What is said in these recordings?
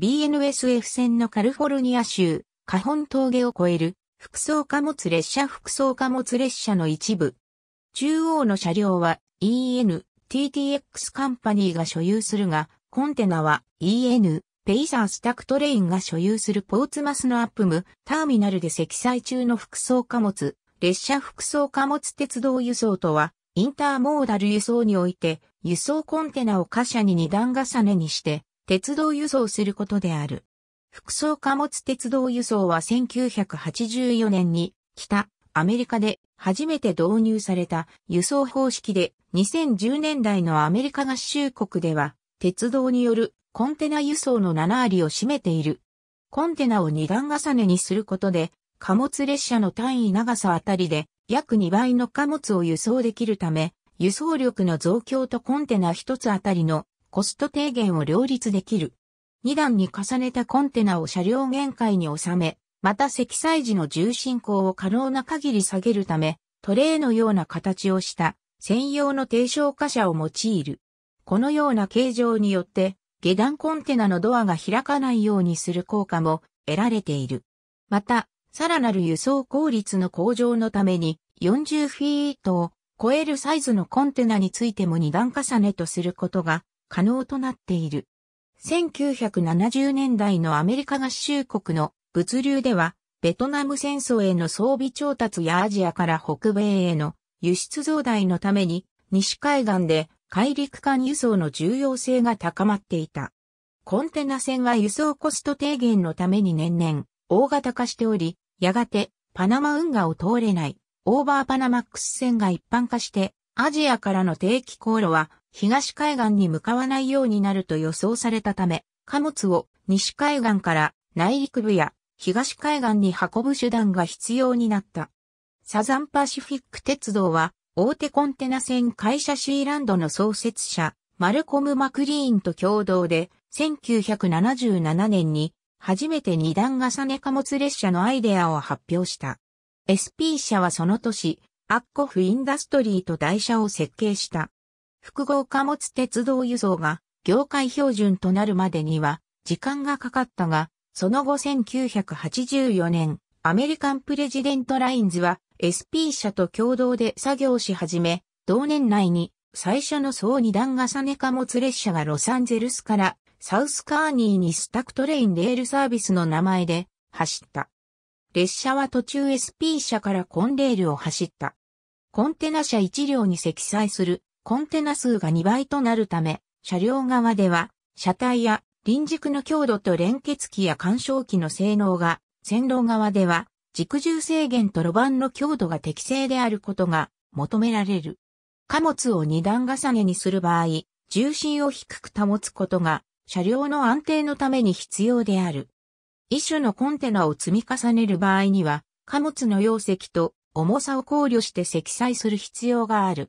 BNSF 線のカルフォルニア州、カホン峠を越える、副装貨物列車副装貨物列車の一部。中央の車両は EN、TTX カンパニーが所有するが、コンテナは EN、ペイサースタクトレインが所有するポーツマスのアップム、ターミナルで積載中の副装貨物、列車副装貨物鉄道輸送とは、インターモーダル輸送において、輸送コンテナを貨車に二段重ねにして、鉄道輸送することである。服装貨物鉄道輸送は1984年に北アメリカで初めて導入された輸送方式で2010年代のアメリカ合衆国では鉄道によるコンテナ輸送の7割を占めている。コンテナを2段重ねにすることで貨物列車の単位長さあたりで約2倍の貨物を輸送できるため輸送力の増強とコンテナ1つあたりのコスト低減を両立できる。2段に重ねたコンテナを車両限界に収め、また積載時の重心高を可能な限り下げるため、トレーのような形をした専用の低床貨車を用いる。このような形状によって、下段コンテナのドアが開かないようにする効果も得られている。また、さらなる輸送効率の向上のために40フィートを超えるサイズのコンテナについても二段重ねとすることが可能となっている。1970年代のアメリカ合衆国の物流では、ベトナム戦争への装備調達やアジアから北米への輸出増大のために、西海岸で海陸間輸送の重要性が高まっていた。コンテナ船は輸送コスト低減のために年々大型化しており、やがてパナマ運河を通れないオーバーパナマックス船が一般化してアジアからの定期航路は東海岸に向かわないようになると予想されたため、貨物を西海岸から内陸部や東海岸に運ぶ手段が必要になった。サザンパシフィック鉄道は大手コンテナ船会社シーランドの創設者マルコム・マクリーンと共同で1977年に初めて二段重ね貨物列車のアイデアを発表した。SP 社はその年、アッコフ・インダストリーと台車を設計した。複合貨物鉄道輸送が業界標準となるまでには時間がかかったが、その後1984年、アメリカンプレジデントラインズは SP 社と共同で作業し始め、同年内に最初の総二段重ね貨物列車がロサンゼルスからサウスカーニーにスタクトレインレールサービスの名前で走った。列車は途中 SP 社からコンレールを走った。コンテナ車1両に積載するコンテナ数が2倍となるため、車両側では、車体や輪軸の強度と連結機や干渉機の性能が、線路側では、軸重制限と路盤の強度が適正であることが求められる。貨物を二段重ねにする場合、重心を低く保つことが、車両の安定のために必要である。一種のコンテナを積み重ねる場合には、貨物の容積と重さを考慮して積載する必要がある。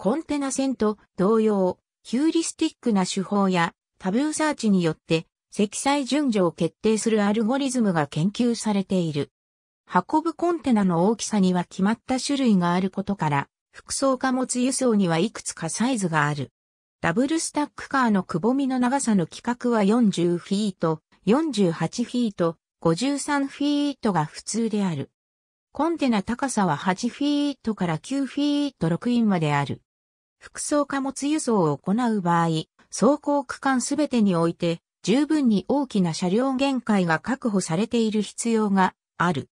コンテナ船と同様、ヒューリスティックな手法やタブーサーチによって積載順序を決定するアルゴリズムが研究されている。運ぶコンテナの大きさには決まった種類があることから、複層貨物輸送にはいくつかサイズがある。ダブルスタックカーのくぼみの長さの規格は40フィート、48フィート、53フィートが普通である。コンテナ高さは8フィートから9フィート6インまである。複層貨物輸送を行う場合、走行区間すべてにおいて、十分に大きな車両限界が確保されている必要がある。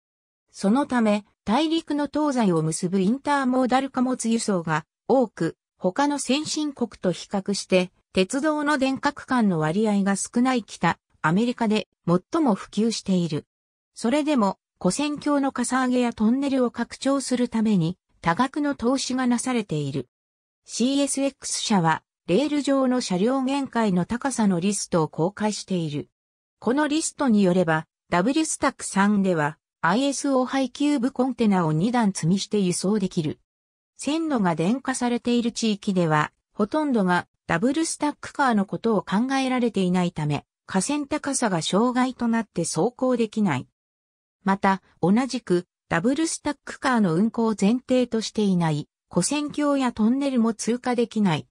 そのため、大陸の東西を結ぶインターモーダル貨物輸送が多く、他の先進国と比較して、鉄道の電化区間の割合が少ない北、アメリカで最も普及している。それでも、古戦橋のかさ上げやトンネルを拡張するために、多額の投資がなされている。CSX 社は、レール上の車両限界の高さのリストを公開している。このリストによれば、W スタック3では ISO ハイキューブコンテナを2段積みして輸送できる。線路が電化されている地域では、ほとんどがダブルスタックカーのことを考えられていないため、架線高さが障害となって走行できない。また、同じくダブルスタックカーの運行を前提としていない跨線橋やトンネルも通過できない。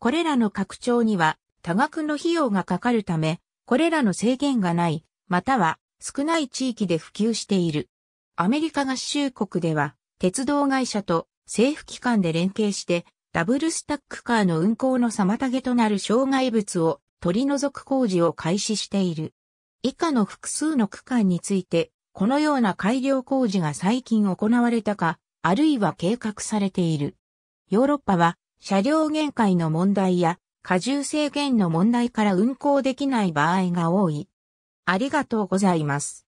これらの拡張には多額の費用がかかるため、これらの制限がない、または少ない地域で普及している。アメリカ合衆国では、鉄道会社と政府機関で連携して、ダブルスタックカーの運行の妨げとなる障害物を取り除く工事を開始している。以下の複数の区間について、このような改良工事が最近行われたか、あるいは計画されている。ヨーロッパは車両限界の問題や荷重制限の問題から運行できない場合が多い。ありがとうございます。